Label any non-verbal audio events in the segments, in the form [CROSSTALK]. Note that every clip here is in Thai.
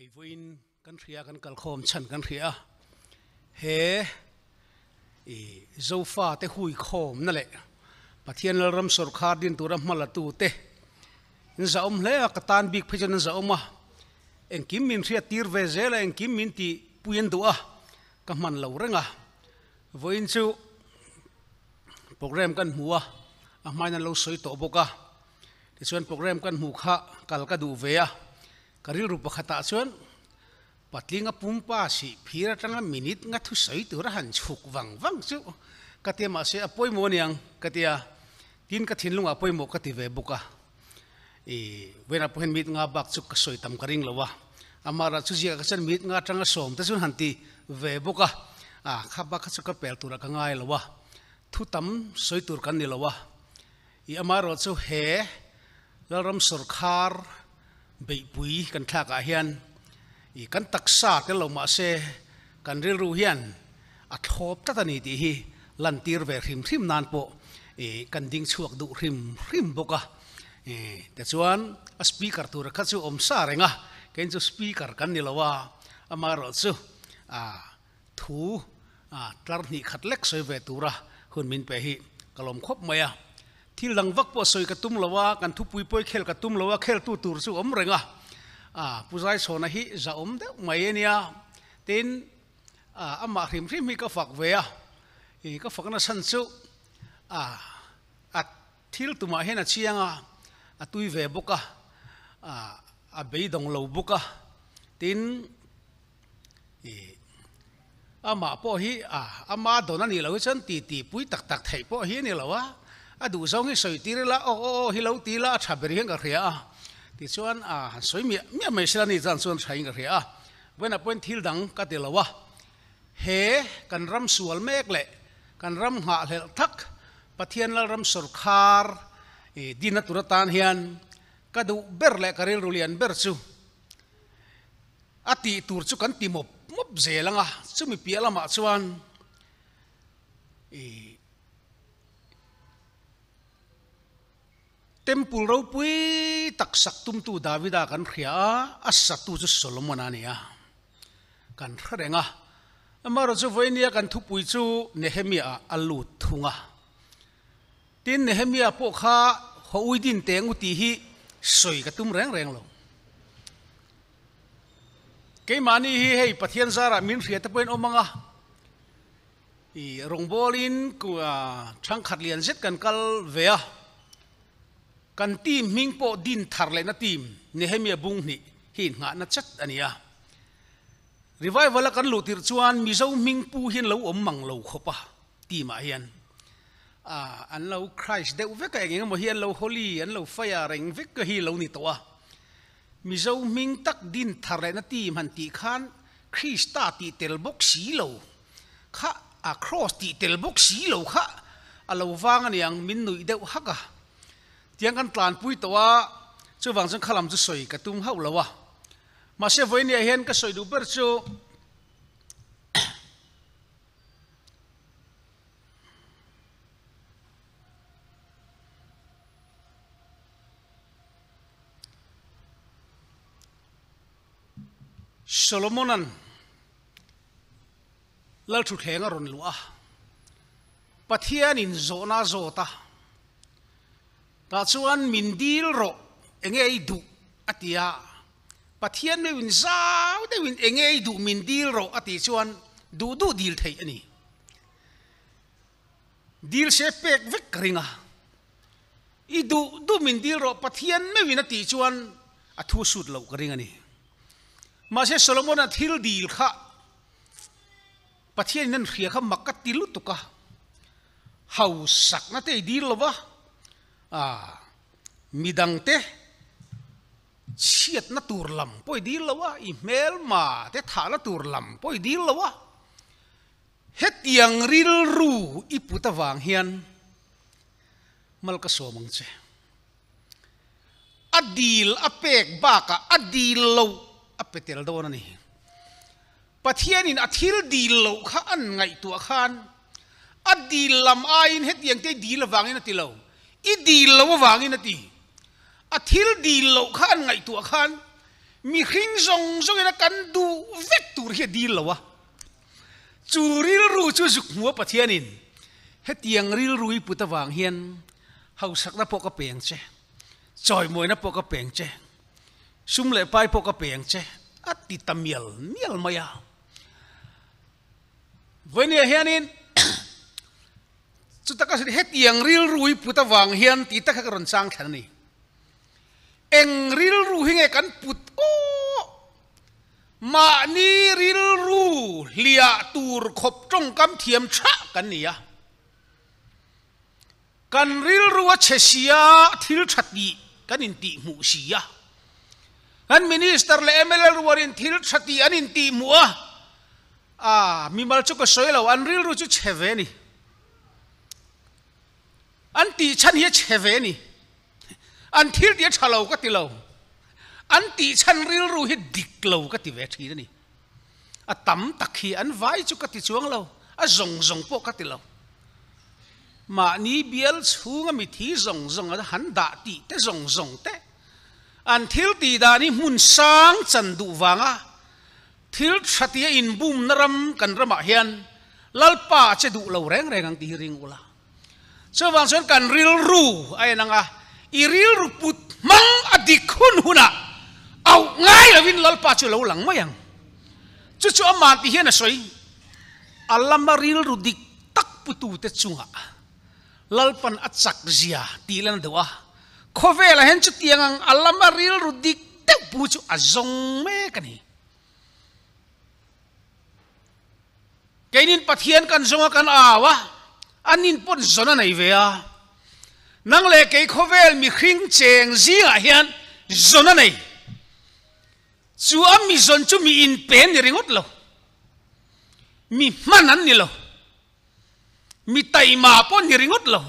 เอ้วินกันเรียกันกัลคอมฉันกันเรียเฮอีโซฟาเตหุยคอมนั่นแหละปะเทียนรำสุรคาดินตัวรมาละตูเตนจะอมเล่กตานบิกพิจารณาจะอมะเอ็งกิมมินเรียตีร์เวเซลเอ็งกิมมินตีปุยนตัวก็มันเลวเรื่งอ่ะวินจูโปรแกรมกันหัวอ่ะไม่นั่นเราสวยตัวบกอ่ะที่ส่วนโปรแกรมกันหูขะกัลกัดูเวียกริรูปขัตส่วนปัตลิงปุ่มป้าสิพีระตั้มินิทงัดทุสัยตัวรหันชุกวังวังสุกติมาเสียป่วยโมนยังกติยากินกตินลุงป่วยโมกติเวบุกะเวลาพูดมิดงาบักชุกสวยตั้มกริงลวะอามาราชุจิกัสันมิดงาตั้งส้มแต่ส่นหันตีเวบุกะอ่าข้าบักชุกเปิดตัวรักง่ายลวะทุตั้มสวยตัวกันนี่ลวะอีอามาราชุเฮแลาวรมสุรคารบปุยกันทากาเฮียนอีกันตักซาก็เรมาเซกันเรียรู้เฮียนอัดโฮบตัตนีดีฮีลันทีร์เวริมริมนานโปอีกันดิ้งชวกดูริมริมบุกะเดี๋ยวช่วนสปีกเกอร์ตัวรักษาอมซาเรงอะเกันจะสปีกเกอร์กันนี่ละว่าอมารสุอ่าทูอ่าตลอดนี่ขัดเล็กสวยเวตุระคุ่นมินเปฮีกลมครบไหมอ่ะที่ลังวักปอสอยกระตุ้มละว่ากันทุปุยปอยเคลกระตุ้มละว่าเคลตูตูรสุอมเรงอ่ะอ่าผู้ชายโซนะฮิจะอมเด็กไม่เนี่ยเต้นอ่าอามาหิมริมีก็ฝักเวียอีก็ฝักนะสันสุอ่าอัดทิลตุมาเห็นอ่ะเชียงอ่ะอัตุยเวบุกอ่ะอ่าอับเบยดงลบุกอ่ะเต้นอีอามาปอฮิอ่าอามาโดนนี่เราเช่นตีตีปุยตักตักไทยปอฮินี่เราว่า adu zongi soi tiri la oh o ô hilau ô hi lâu tì là chả a ti gì a han soi mi mi mi mấy xí là ni zan chuan chả cái gì à vậy là til dang ka he kan ram sual mek le kan ram hạ tak thắc pathian la ram sarkar e, di naturatan hian kadu ber lệ karil rulian ber chu ati tur chu kan timop mop zelanga chumi pialama chuan e temple ro pui tak sak tum tu davida kan khia a sa tu chu solomon ania kan khrenga amaro chu voinia kan thu pui chu nehemia alu thunga tin nehemia po kha ho ui din teng u ti hi soi ka tum reng reng lo cái mà ni hi hay pathian zara min phía tập bên omanga i rong bolin ku a thang khat lian zet kan kal ve kan tim ming po din thar le na tim nehemia bung ni hi nga na chat ania revival kan lu tir chuan mi zo ming pu hin lo om mang lo khopa ti ma hian a an lo christ de ve ka ngeng mo hian lo holy an lo fire reng ve ka hi lo ni to a mi zo ming tak din thar le na tim han ti khan christa ti tel bok si lo kha a cross ti tel bok si lo kha a lo wang ani ang min nui deuh haka tiếng ăn tàn bụi tòa chú vàng dân khá làm chú sợi cả tung hậu lâu à mà sẽ với nhà hiện cái sợi đủ bớt chú Solomonan lal thu thlenga ron lua pathian in zona zota ตาชวนมินดีลรอเองไอดูอัติยาปัทเทียนไม่วินซาวแต่วินเองไอดูมินดีลรออติชวนดูดูดีลไทยนี่ดีลเชฟเป็กเวกริงอ่ะอีดูดูมินดีลรอปัทเทียนไม่วินอติชวนอัทุสุดเหลากริงอันนี้มาเชสโลมอนอัทิลดีลค่ะปัทเทียนนั่นเรียกว่ามักกะติลุตุกะเฮาสักน่ะเตยดีลวะมิดังเตะเชียดนัตูรลำป่อยดีละวะอีเมลมาเตะถานัตูรลำป่อยดีละวะเฮ็ดยังริลรูอิปุตะวางเฮียนมัลกสวมังเจอดีลอเปกบากะอดีลโลอเปเตลโดนนี่ปะเทียนินอธิลดีลโลข้าอันไงตัวข้านอดีลลำไอินเฮ็ดยังเตดีละวางอินติโล i dil lo wangin ati a thil dil lo khan ngai tu khan mi khing zong zong na kan du vek tur he dil lo wa chu ril ru chu zuk mu pa thian in he tiang ril rui puta wang hian hau sak na po ka peng che choi moi na po ka peng che sum le pai po ka peng che ati tamiel miel maya Venia hianin จุดตะกันเฮ็ดยังริลรุยพุทธวังเฮียนตีตะกันรอนสังแค่นี้เองริลรูหิงกันพุตโอมานี่ริลรูเลียตูรขบจงกำเทียมชะกันเนี่ยกันริลรัวเชเชียทิลชัดีกันอินติมูสชียกันมินิสเตอร์เลเอเมลรัวรินทิลชัดีอันอินติมัวอ่ามีมาลจุกสวยแล้วอันริลรูจุเชเวนี่อันตีฉันเฮียเชเวนี่อันทิลเดียชาลาาก็ติเราอันตีฉันริลรู้เฮดิกเาาก็ติเวทีนี่อัตมตักหีอันไว้จุกติช่วงเราอันจงจงพวกก็ติเรามานี้เบลชูงมิทีจงจงอันหันดาตีแต่จงจงแต่อันทิลตีดานี่มุนสางจันดูวังอ่ะทิลชัติยอินบุมนรำกันระมาเฮียนลลป้าจะดูเราแรงแรงอังตีริงอุลา Sebansulkan rilru aya nangah iril put mang adikun huna au ngai lawin lal pacu lau lang mayang cucu amati hiana soi alam rilru dik tak putu te cunga lalpan atsak zia tilan dewa ah. kovela yang ang alam rilru dik tak pucu azong me kani Kainin pathian kan zonga kan awah an in pon zona nei ve a nang le ke khovel mi khring cheng zi a hian zona nei chu am mi zon chu mi in pen ni ringot lo mi man an ni lo mi tai ma pon ni ringot lo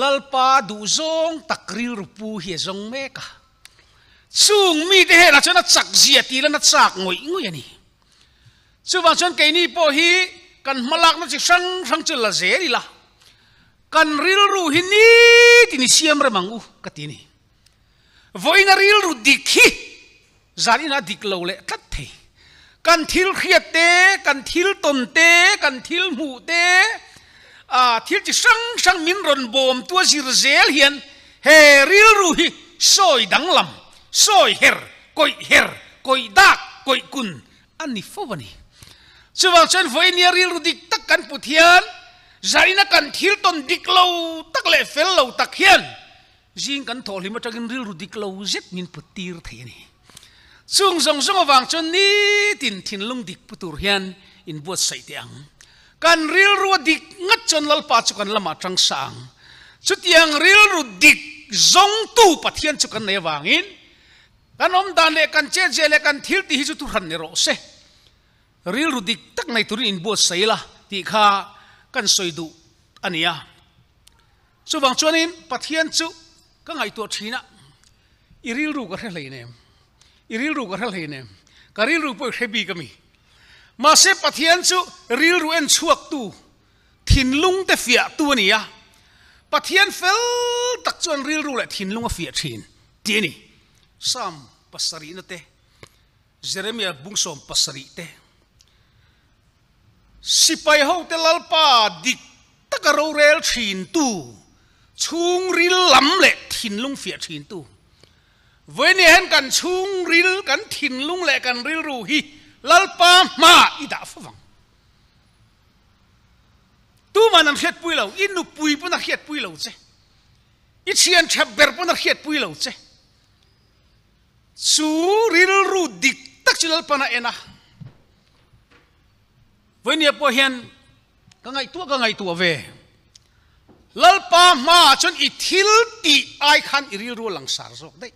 lalpa du zong takril rupu hi zong me ka chung mi te he na chona chak zia ti la na chak ngoi ngoi ani chu wa chon ke ni po hi kan malak na chi sang sang chil la zeri la kan ril ru hi ni siam ra mangu ka ti ni voina ril ru dik zari na dik lau le tlat thei kan thil khiet te kan thil ton te kan thil mu te à thil chi sang sang min ron bom tua zir zel hian he ril ru hi soi dang lam soi her koi her koi dak koi kun ani fo bani ช่วงช่วงไเนียรีรุดิกตักกันปุถียนจารินักันทิลตนดิกเลวตักเล่เฟลเลวตักเฮียนจิงกันทอลิมาจากินรีรุดิกเลวเจ็ดมินปุตีรเทียนีซุงซงซงวังชนนี้ตินทินลงดิกปุตุเฮียนอินบวชใส่เตียงการรีรุดิกงัดชนลลปาจุกันละมาจังสังสุดยังรีรุดิกจงตู้ปัทเฮียนจุกันในวังอินกันอมดานเลกันเจเจเลกันทิลที่ฮิจุตุรันเนโรเซริลรุดิกตักในทุรินบัวใส่ละที่ข้ากันสวยดูอันนี้สุวบังชวนินปทเทียนจุก็ไงตัวทีนะอิริลรูกันเลยเนี่ยอิริลรูกันเลยเนี่ยการิลรูปเฮบีก็มีมาเสพปทเทียนจุริลรูเอ็นชวกตูถินลุงแต่เฟียตัวนี้ปะเทียนเฟลตักชวนริลรูแหละถินลุงเฟียทินเจีนี่ซ้ำปัสสรีนเตเจเรมียบุงสมปัสสรีเตสิไป้องเตลลปาดิกตะกะเรเรลชินตู้ชุงริลลำเละถินลุงเฟียชินตู้เวนี่เห็นกันชุงริลกันถินลุงเละกันริลรูฮีลลปามาอิดาฟังตู้มันนำเฮ็ดปุยเหล่าอินุปุยปุนักเฮ็ดปุยเหล่าเจอิเชียนเชบเบอร์ปุนักเฮ็ดปุยเหล่าเจสูริลรูดิกตักจิลลปานาเอนะวันนี้พอเห็นก็ไงตัวก็ไงตัวเวลปามาจนอิทิลตีไอคันอิริรูหลังสารจกได้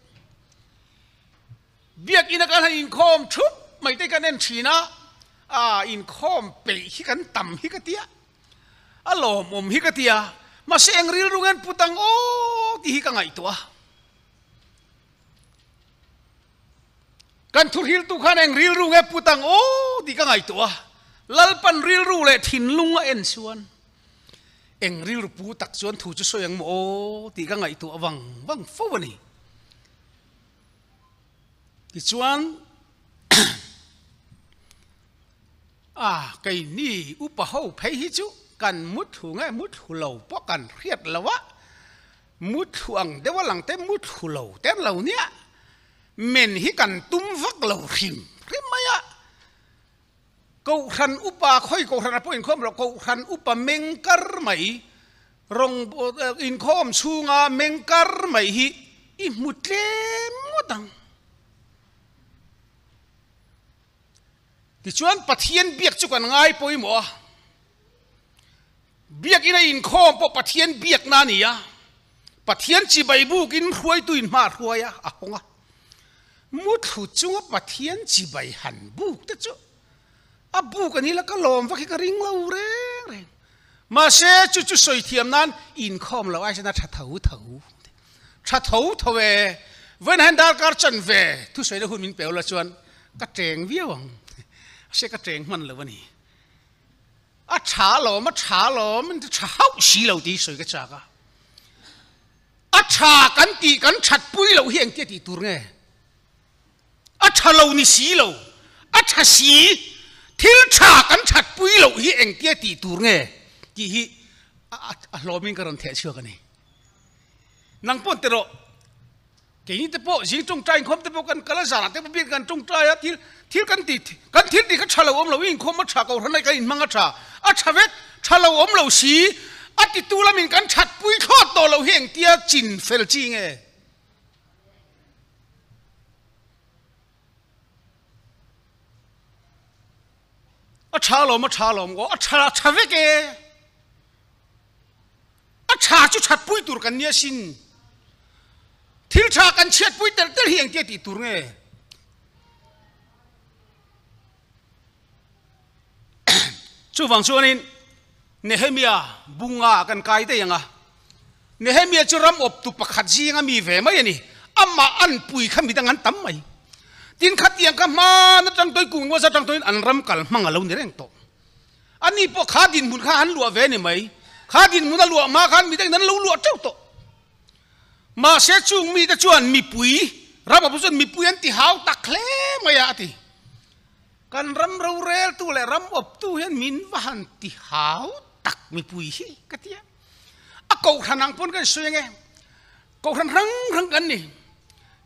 เบียกอินกันให้อินคอมทุกไม่ได้กันเน้นชีนะอ่าอินคอมเปย์ฮิกันต่ำฮิกเตียอโลมอมฮิกเตียมาเสียงริรูเงินพุตังโอ้ที่ฮิกไงตัวกันทุกทิลตุขันเองริรูเงินพุตังโอ้ที่ก็ไงตัวลัลปันริลรูเลยินลุงเอ็นชวนเองริลปูตักชวนถูจะสวยงโมตีกังไงตัววังวังฟูนี่กิชวนอ่าเก่นี่อุปหูเพยฮิจุกันมุดหูไงมุดหูเหลาป้อกันเครียดละวะมุดห่วงเดี๋ยวว่าหลังเต้มุดหูเหลาเต้เหล่าเนี้ยเมนฮิกันตุ้มฟักเหลาหิมกูขันอุปาค่อยกูขันพูดอินคอมเรากูขันอุปเมงกัรไหมรงอินคอมชูงาเมงกัรไหมฮีอิมุดเลมงดังที่ชวนปะเทียนเบียกจุกันง่ายป๋ยหมอเบียกอินอินคอมปปะเทียนเบียกนานี่ยะปะเทียนจีใบบุกินรวยตุยนมารวยอะอะฮงอะมุดหูจุงปะเทียนจีใบหันบุกแต่จุอับูกันนี้แล้วก็ลมฟักกรริงเราเร่งมาเสจุจสวยเทียมนั้นอินคอมเราไอ้ชนะชะเถาเถาชะเถาเถเวเว้นหันดาการจันเวทุสวยดหุ่นมินเปียวละชวนกระเจงเวียวงเสกระเจงมันเลยวันนี้อะชาหลอมะชาหลอมันจะชาสีเราดีสวยกระจากะอะชากันตีกันชัดปุ้ยเราเฮียงเตี้ยตีตัวไงอะชาเรานี่สีเราอะชาสีทิลชากันฉัดปุยเหล่าฮีเองเตี้ยตีตูเงี้ยกี่ฮีอาลอมิงกันเทเชื่อกันนี่นังปนเตโรเกี่นี่เตโปจิงจงใจคมเตโปกันกะละสาระเตโปเบียนกันจงใจอะทิลทิลกันตีกันทิลตีกันชะลาอมเราวิ่งคมมาชาเอาทันไนกันมังกะชาอะชะเวกชะลาอมเ่าสีอะติตูละมิงกันฉัดปุยทอดตัวเราเฮงเตี้ยจินเฟลจีเงี้ยอชาลมอชาลมก็อชาชาเวกเออชาชุชัดปุ้ยตุรกันเนี่ยสินทิลชากันเชิดปุ้ยเตลเตลเฮียงเจติตุรเงชูวังชวนินเนเฮมียบุงอากันไกยได้ยังอ่ะเนเฮมียจะรำอบตุปขัดจีงมีเวไหมนี่อามาอันปุยขมิดังนั้นตั้มไหมทินขัดเตียงก็มานั่จังตัวกุงว่าจังตัวอันรำกัลมังเราเนี่เร่งโตอันนี้พวกข้าดินบุญข้าหันหลวเวนี่ไหมข้าดินมุนหลัวมาข้ามีแต่นั้นหลัวหลัวเจ้าโตมาเสียจุงมีแต่ชวนมีปุ๋ยรับมาพุชนมีปุ๋ยอันที่หาวตักเล่มายาทีกันรำเราเรลตัวเลยรำอบตัวเห็นมินวันที่หาวตักมีปุ๋ยใช่กติยอะกูทันังพปนกันสวยไงกูทันรังรังกันนี่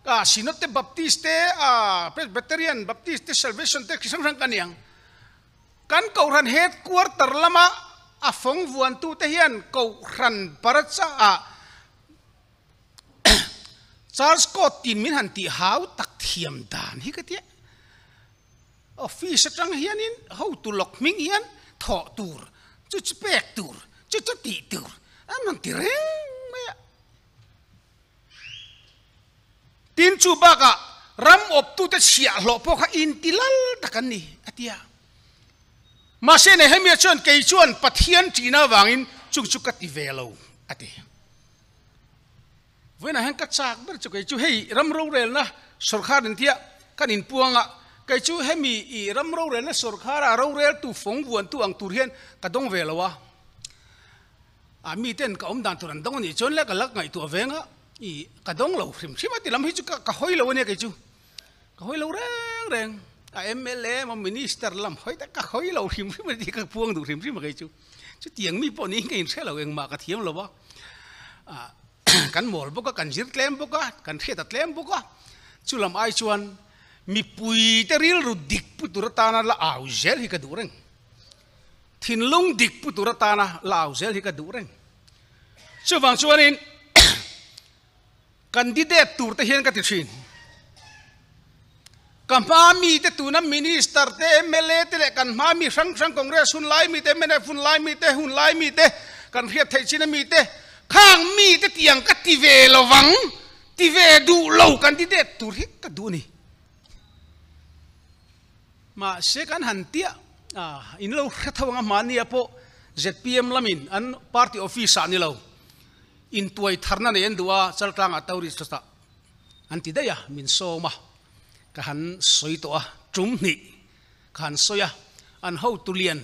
ah te baptiste ah presbyterian baptiste salvation te kisang sang kaniang kan kau ran headquarter lama afong vuan tu te hian kau ran parat sa ah [COUGHS] Charles Scott tin min han hau tak thiam dan hi katia office tang hian in how to lok ming hian tho tur chu chu pek tur chu chu ah, ti tur anon ti tin chu baka ram op tu te sia lo po kha in tilal takan ni atia ma se ne hemi chon ke chon pathian china wangin chung chu kat ti velo ate vena hang ka chak ber chu ke chu hei ram ro rel na sarkar den tia kan in puanga ke chu hemi i ram ro rel na sarkar a ro rel tu phong buan tu ang tur hian ka dong velowa a mi ten ka om dan turan dong ni chon le ka lak ngai tu venga i kadong lo rim rim ati lam hi ka ka hoi lo ne ke chu ka hoi lo reng reng a mla ma minister lam hoi ta ka hoi lo rim rim di ka puang du rim rim ke chu chu tiang mi poni ke in selo eng ma ka thiam lo ba a [CLEARS THROAT] kan mol bo kan jir klem bo kan thia ta klem bo ka chu lam ai chuan mi pui te ril ru dik pu tur ta na la au zel hi ka du reng thin lung dik pu tur ta na la au zel hi ka du reng chu wang chuan in กันดีเดตตูร์เตเฮนกันติชินกันมามีเตตูนัมมินิสเตอร์เตะเมเลเอเตเลกันมามีสังสังคองเรสุนไลมีเตะเมเนฟุนไลมีเตะหุนไลมีเตะกันเรียดไทชินมีเตะข้างมีเตเตียงกัตีเวลวังตีเวดูเลากันดีเดตตูร์เฮกันดูนี่มาเสกันหันเตียอินเลาเรทวังมานี่อะโป ZPM น a m i n an p อ r ฟ y office ani lo in tuai tharna ne endua chaltlang a tori chota anti daya min soma ka han soito a tum ni khan soya an ho tulian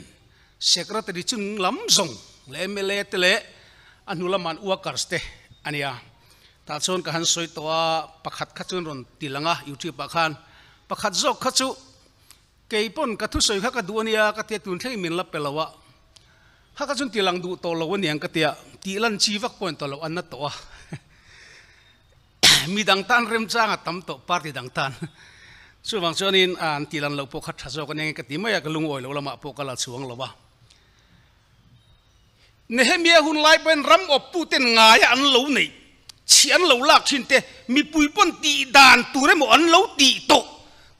secretary chung lam zong le me le te le anulaman uakarste ania ta chon ka han soito a pakhat khachun ron tilanga youtube pakhan pakhat jok khachu keipon kathu soi kha ka duania ka te tun thei min la pelawa hắc chân tiền lăng đủ to lâu anh yang cái tiệt tỷ lần chi vắc quan tổ lâu anh nát tổ [COUGHS] mi đăng tan rem trang à tâm tổ party đăng tan chú vàng cho nên an tỷ lần lâu po khát cho con yang cái tiệt mấy cái lung oi lâu làm po cái là xuống lâu ba Nehemia hun lai bên ram op puten ngài ăn lâu này chỉ ăn lâu lạc xin te mi pui pon ti đàn tu re mo an lâu ti to.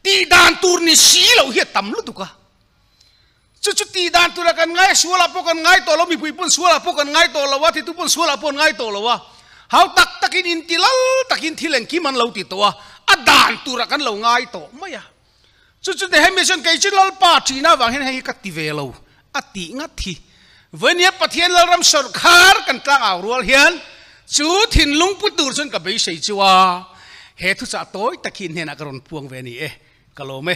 Ti đàn tu ni xí lâu hiệt tâm lúc tu cả ชุดชุดตีดานตุลกันง่ายสัวละพวกันง่ายตัวเรามีปุยปุ่นสัวละพวกันง่ายตัวเราวะที่ตุปุ่นสัวละพวกง่ายตัวเราวะเอาตักตักินอินทิลลตักินทิเลงกิมันเราติดตัวอดานตุลกันเราง่ายตัวไม่อะชุดชุดเดฮมิชันเกจิลลปาจีน่าวางเห็นให้กัตติเวลาอติงัดทีวันนี้ประเทศเรารมสรคารกันตั้งเอารัวเฮียนจูถิ่นลุงปุตุรชนกับไปเสยจัวเหตุสัตว์ตัวตะกินเห็นอากรน์พวงเวนี่เอ๊ะกะโลเม